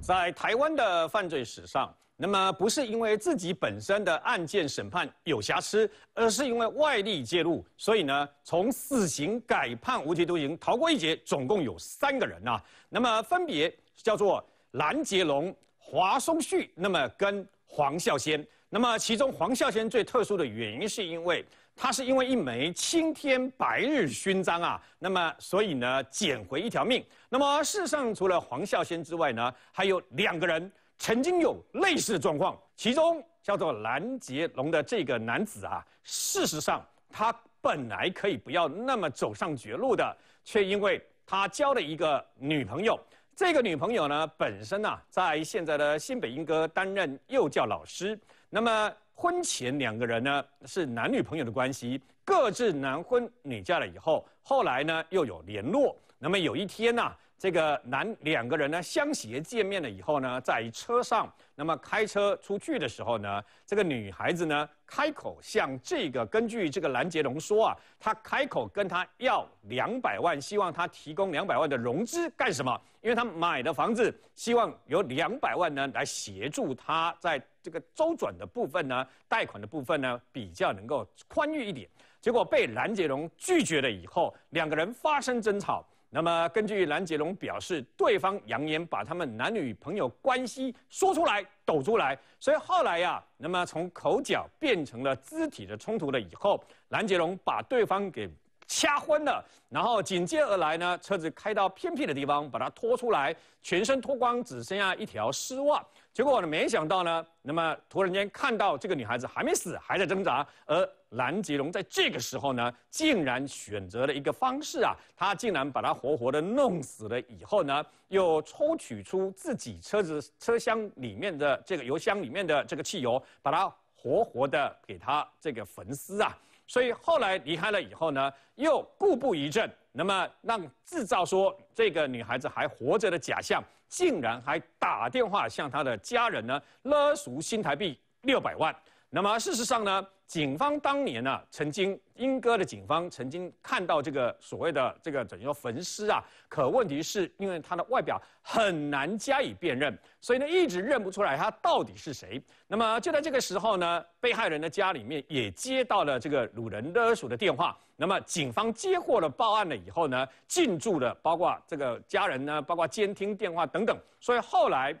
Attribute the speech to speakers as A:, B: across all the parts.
A: 在台湾的犯罪史上，那么不是因为自己本身的案件审判有瑕疵，而是因为外力介入，所以呢，从死刑改判无期徒刑逃过一劫，总共有三个人啊，那么分别叫做蓝杰龙、华松旭，那么跟黄孝先，那么其中黄孝先最特殊的原因是因为。他是因为一枚青天白日勋章啊，那么所以呢捡回一条命。那么世上除了黄孝先之外呢，还有两个人曾经有类似的状况。其中叫做蓝杰龙的这个男子啊，事实上他本来可以不要那么走上绝路的，却因为他交了一个女朋友。这个女朋友呢，本身呢在现在的新北英歌担任幼教老师。那么。婚前两个人呢是男女朋友的关系，各自男婚女嫁了以后，后来呢又有联络。那么有一天呢，这个男两个人呢相携见面了以后呢，在车上，那么开车出去的时候呢，这个女孩子呢开口向这个根据这个兰杰龙说啊，她开口跟他要两百万，希望他提供两百万的融资干什么？因为他买的房子，希望有两百万呢来协助他在。这个周转的部分呢，贷款的部分呢，比较能够宽裕一点。结果被蓝杰龙拒绝了以后，两个人发生争吵。那么根据蓝杰龙表示，对方扬言把他们男女朋友关系说出来抖出来。所以后来呀，那么从口角变成了肢体的冲突了以后，蓝杰龙把对方给。掐昏了，然后紧接而来呢，车子开到偏僻的地方，把他拖出来，全身脱光，只剩下一条丝袜。结果呢，没想到呢，那么突然间看到这个女孩子还没死，还在挣扎。而蓝杰龙在这个时候呢，竟然选择了一个方式啊，他竟然把她活活的弄死了。以后呢，又抽取出自己车子车厢里面的这个油箱里面的这个汽油，把它活活的给她这个焚尸啊。所以后来离开了以后呢，又故布疑阵，那么让制造说这个女孩子还活着的假象，竟然还打电话向她的家人呢勒赎新台币六百万。那么事实上呢，警方当年呢，曾经英哥的警方曾经看到这个所谓的这个怎样说焚尸啊？可问题是，因为他的外表很难加以辨认，所以呢一直认不出来他到底是谁。那么就在这个时候呢，被害人的家里面也接到了这个鲁人勒索的电话。那么警方接获了报案了以后呢，进驻了，包括这个家人呢，包括监听电话等等。所以后来。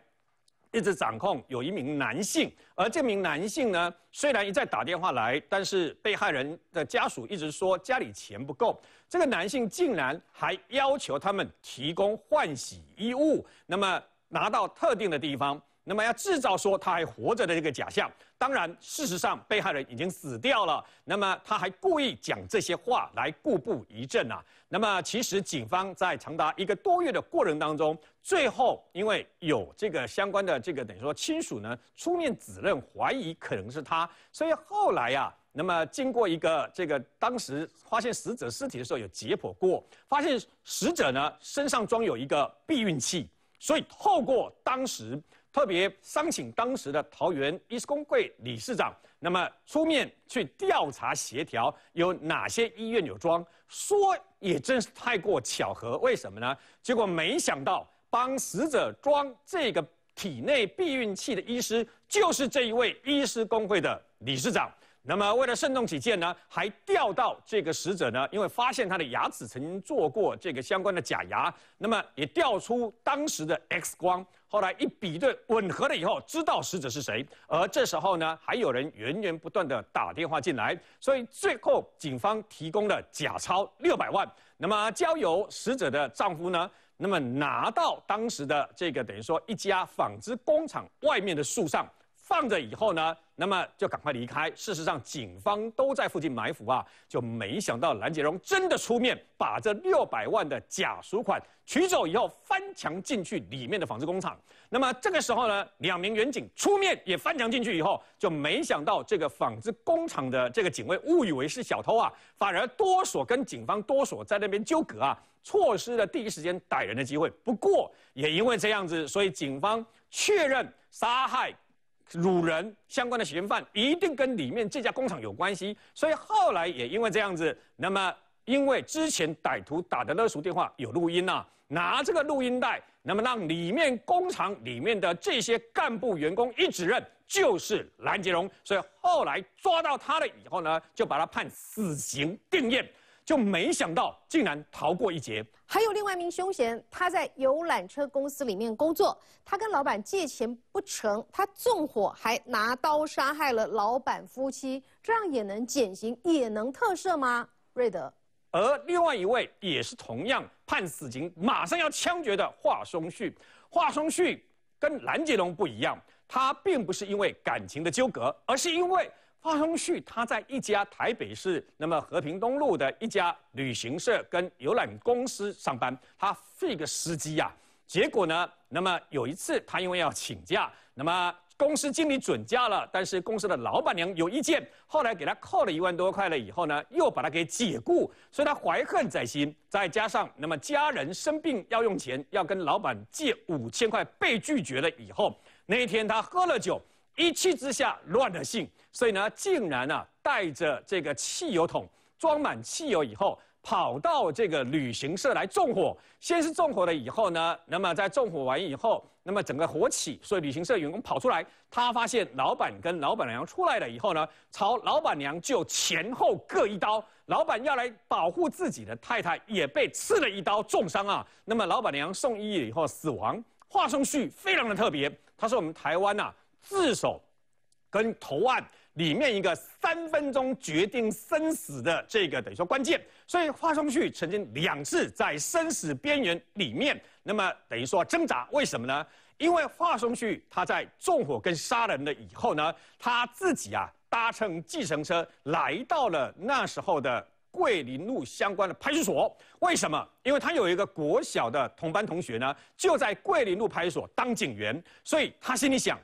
A: 一直掌控有一名男性，而这名男性呢，虽然一再打电话来，但是被害人的家属一直说家里钱不够，这个男性竟然还要求他们提供换洗衣物，那么拿到特定的地方，那么要制造说他还活着的这个假象。当然，事实上被害人已经死掉了。那么他还故意讲这些话来固步一阵啊。那么其实警方在长达一个多月的过程当中，最后因为有这个相关的这个等于说亲属呢出面指认怀疑可能是他，所以后来呀，那么经过一个这个当时发现死者尸体的时候有解剖过，发现死者呢身上装有一个避孕器，所以透过当时。特别商请当时的桃园医师工会理事长，那么出面去调查协调，有哪些医院有装？说也真是太过巧合，为什么呢？结果没想到，帮死者装这个体内避孕器的医师，就是这一位医师工会的理事长。那么为了慎重起见呢，还调到这个死者呢，因为发现他的牙齿曾经做过这个相关的假牙，那么也调出当时的 X 光，后来一比对吻合了以后，知道死者是谁。而这时候呢，还有人源源不断的打电话进来，所以最后警方提供了假钞六百万，那么交由死者的丈夫呢，那么拿到当时的这个等于说一家纺织工厂外面的树上放着以后呢。那么就赶快离开。事实上，警方都在附近埋伏啊，就没想到蓝洁荣真的出面把这六百万的假赎款取走以后，翻墙进去里面的纺织工厂。那么这个时候呢，两名员警出面也翻墙进去以后，就没想到这个纺织工厂的这个警卫误以为是小偷啊，反而多所跟警方多所在那边纠葛啊，错失了第一时间逮人的机会。不过也因为这样子，所以警方确认杀害。辱人相关的嫌犯一定跟里面这家工厂有关系，所以后来也因为这样子，那么因为之前歹徒打的勒索电话有录音呐，拿这个录音带，那么让里面工厂里面的这些干部员工一指认就是蓝洁荣，所以后来抓到他了以后呢，就把他判死刑定验。就没想到竟然逃过一劫。还有另外一名凶嫌，他在游览车公司里面工作，他跟老板借钱不成，他纵火还拿刀杀害了老板夫妻，这样也能减刑也能特赦吗？瑞德。而另外一位也是同样判死刑，马上要枪决的华松旭，华松旭跟蓝杰龙不一样，他并不是因为感情的纠葛，而是因为。阿东旭他在一家台北市那么和平东路的一家旅行社跟游览公司上班，他是一个司机呀。结果呢，那么有一次他因为要请假，那么公司经理准假了，但是公司的老板娘有意见，后来给他扣了一万多块了以后呢，又把他给解雇，所以他怀恨在心。再加上那么家人生病要用钱，要跟老板借五千块被拒绝了以后，那天他喝了酒。一气之下乱了性，所以呢，竟然呢带着这个汽油桶装满汽油以后，跑到这个旅行社来纵火。先是纵火了以后呢，那么在纵火完以后，那么整个火起，所以旅行社员工跑出来，他发现老板跟老板娘出来了以后呢，朝老板娘就前后各一刀。老板要来保护自己的太太，也被刺了一刀，重伤啊。那么老板娘送医以后死亡。华中旭非常的特别，他是我们台湾呐。自首跟投案里面一个三分钟决定生死的这个等于说关键，所以华中旭曾经两次在生死边缘里面，那么等于说挣扎，为什么呢？因为华中旭他在纵火跟杀人了以后呢，他自己啊搭乘计程车来到了那时候的桂林路相关的派出所，为什么？因为他有一个国小的同班同学呢，就在桂林路派出所当警员，所以他心里想。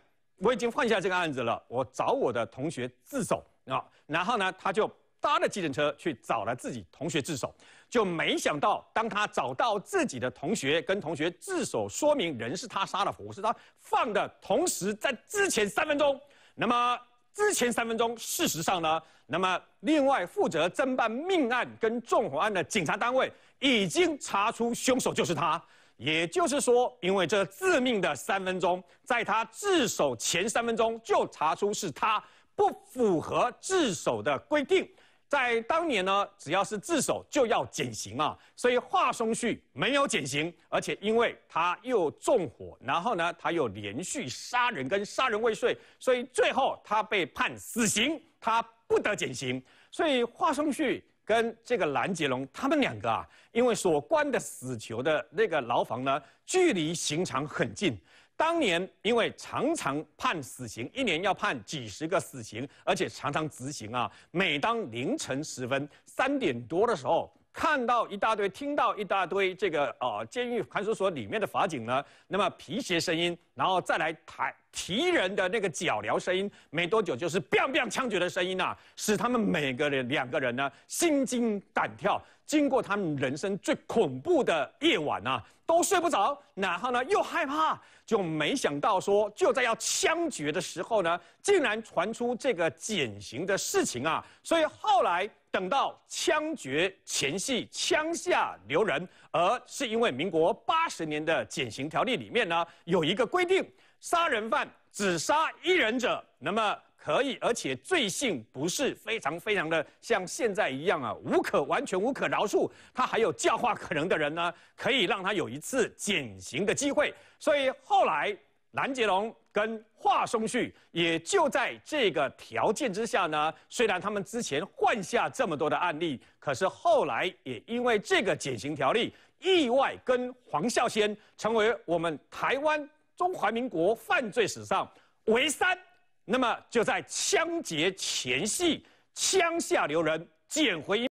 A: 我已经放下这个案子了，我找我的同学自首啊，然后呢，他就搭了计程车去找了自己同学自首，就没想到当他找到自己的同学，跟同学自首，说明人是他杀的，火是他放的。同时在之前三分钟，那么之前三分钟，事实上呢，那么另外负责侦办命案跟纵火案的警察单位已经查出凶手就是他。也就是说，因为这致命的三分钟，在他自首前三分钟就查出是他不符合自首的规定。在当年呢，只要是自首就要减刑啊，所以华松旭没有减刑，而且因为他又纵火，然后呢他又连续杀人跟杀人未遂，所以最后他被判死刑，他不得减刑，所以华松旭。跟这个蓝杰龙，他们两个啊，因为所关的死囚的那个牢房呢，距离刑场很近。当年因为常常判死刑，一年要判几十个死刑，而且常常执行啊。每当凌晨时分，三点多的时候。看到一大堆，听到一大堆，这个啊，监狱看守所里面的法警呢，那么皮鞋声音，然后再来抬提人的那个脚镣声音，没多久就是“ biang biang 枪决的声音啊，使他们每个人两个人呢心惊胆跳，经过他们人生最恐怖的夜晚啊。都睡不着，然后呢又害怕，就没想到说就在要枪决的时候呢，竟然传出这个减刑的事情啊，所以后来等到枪决前夕，枪下留人，而是因为民国八十年的减刑条例里面呢有一个规定，杀人犯只杀一人者，那么。可以，而且罪性不是非常非常的像现在一样啊，无可完全无可饶恕。他还有教化可能的人呢，可以让他有一次减刑的机会。所以后来蓝洁龙跟华松旭也就在这个条件之下呢，虽然他们之前换下这么多的案例，可是后来也因为这个减刑条例，意外跟黄孝先成为我们台湾中华民国犯罪史上唯三。那么就在枪劫前夕，枪下留人，捡回一。